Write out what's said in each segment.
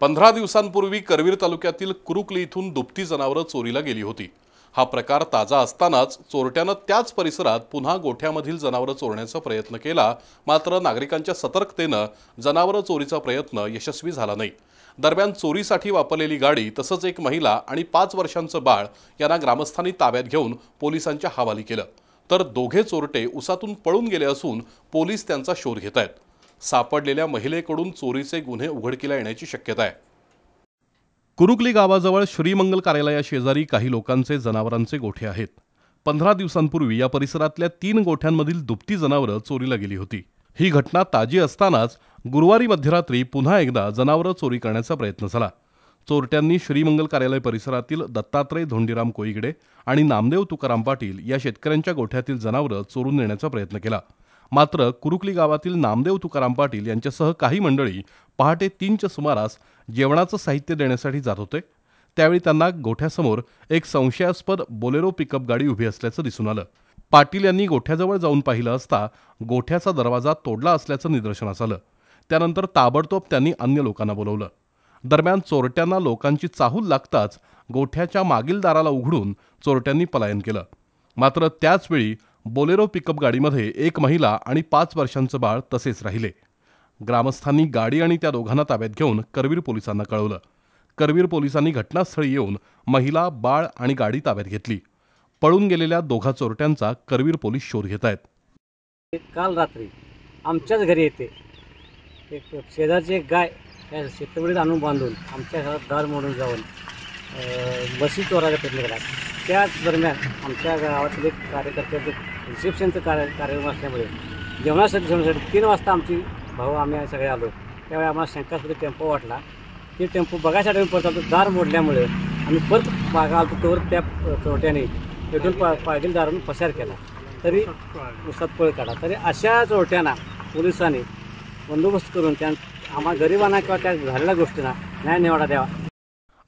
पंधरा दिवसांपूर्वी करवीर तालुक्यातील कुरुकली इथून दुपती जनावरं चोरीला गेली होती हा प्रकार ताजा असतानाच चोरट्यानं त्याच परिसरात पुन्हा गोठ्यामधील जनावरं चोरण्याचा प्रयत्न केला मात्र नागरिकांच्या सतर्कतेनं जनावरं चोरीचा प्रयत्न यशस्वी झाला नाही दरम्यान चोरीसाठी वापरलेली गाडी तसंच एक महिला आणि पाच वर्षांचं बाळ यांना ग्रामस्थांनी ताब्यात घेऊन पोलिसांच्या हवाली केलं तर दोघे चोरटे उसातून पळून गेले असून पोलीस त्यांचा शोध घेत आहेत सापडलेल्या महिलेकडून चोरीचे गुन्हे उघडकीला येण्याची शक्यता आहे कुरुकली गावाजवळ श्रीमंगल कार्यालयाशेजारी काही लोकांचे जनावरांचे गोठे आहेत पंधरा दिवसांपूर्वी या परिसरातल्या तीन गोठ्यांमधील दुपती जनावरं चोरीला गेली होती ही घटना ताजी असतानाच गुरुवारी मध्यरात्री पुन्हा एकदा जनावरं चोरी करण्याचा प्रयत्न झाला चोरट्यांनी श्रीमंगल कार्यालय परिसरातील दत्तात्रय धोंडीराम कोईगडे आणि नामदेव तुकाराम पाटील या शेतकऱ्यांच्या गोठ्यातील जनावरं चोरून नेण्याचा प्रयत्न केला मात्र कुरुकली गावातील नामदेव तुकाराम पाटील यांच्यासह काही मंडळी पहाटे तीनच्या सुमारास जेवणाचं साहित्य देण्यासाठी जात होते त्यावेळी त्यांना गोठ्यासमोर एक संशयास्पद बोलेरो पिकअप गाडी उभी असल्याचं दिसून आलं पाटील यांनी गोठ्याजवळ जाऊन पाहिलं असता गोठ्याचा दरवाजा तोडला असल्याचं निदर्शनास आलं त्यानंतर ताबडतोब त्यांनी अन्य लोकांना बोलवलं दरम्यान चोरट्यांना लोकांची चाहूल लागताच गोठ्याच्या मागील दाराला उघडून चोरट्यांनी पलायन केलं मात्र त्याचवेळी बोलेरो पिकअप गाडीमध्ये एक महिला आणि पाच वर्षांचं बाळ तसेच राहिले ग्रामस्थांनी गाडी आणि त्या दोघांना ताब्यात घेऊन करवीर पोलिसांना कळवलं करवीर पोलिसांनी घटनास्थळी येऊन महिला बाळ आणि गाडी ताब्यात घेतली पळून गेलेल्या दोघा चोरट्यांचा करवीर पोलीस शोध घेत आहेत काल रात्री आमच्याच घरी येते एक एक गाय त्या शेतवडीत आणून बांधून आमच्या घरात दार मोडून जाऊन बशी चोरायला प्रयत्न केला त्याच दरम्यान आमच्या गावातील एक रिसेप्शनचं कार्य कार्यक्रम असल्यामुळे जेवणासाठी जेवणासाठी तीन वाजता आमची भाऊ आम्ही सगळे आलो त्यावेळी आम्हाला शंकास्पदी टेम्पो वाटला ते टेम्पो बघायसाठी आम्ही परत आलो दार मोडल्यामुळे आम्ही परत मागा आलो तोवर त्या चोरट्याने पेट्रोल पा दारून पसार केला तरी उसात पळ काढा तरी अशा चोरट्यांना पोलिसांनी बंदोबस्त करून त्या आम्हाला गरिबांना किंवा त्या झालेल्या गोष्टींना न्याय निवाडा द्यावा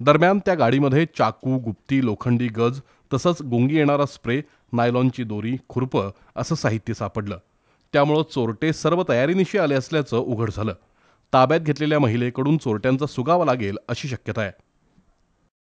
दरम्यान त्या गाडीमध्ये चाकू गुप्ती लोखंडी गज तसंच गुंगी येणारा स्प्रे नायलॉनची दोरी खुरपं असं साहित्य सापडलं त्यामुळं चोरटे सर्व तयारीनिशी आले असल्याचं उघड झालं ताब्यात घेतलेल्या महिलेकडून चोरट्यांचा सुगावा लागेल अशी शक्यता आहे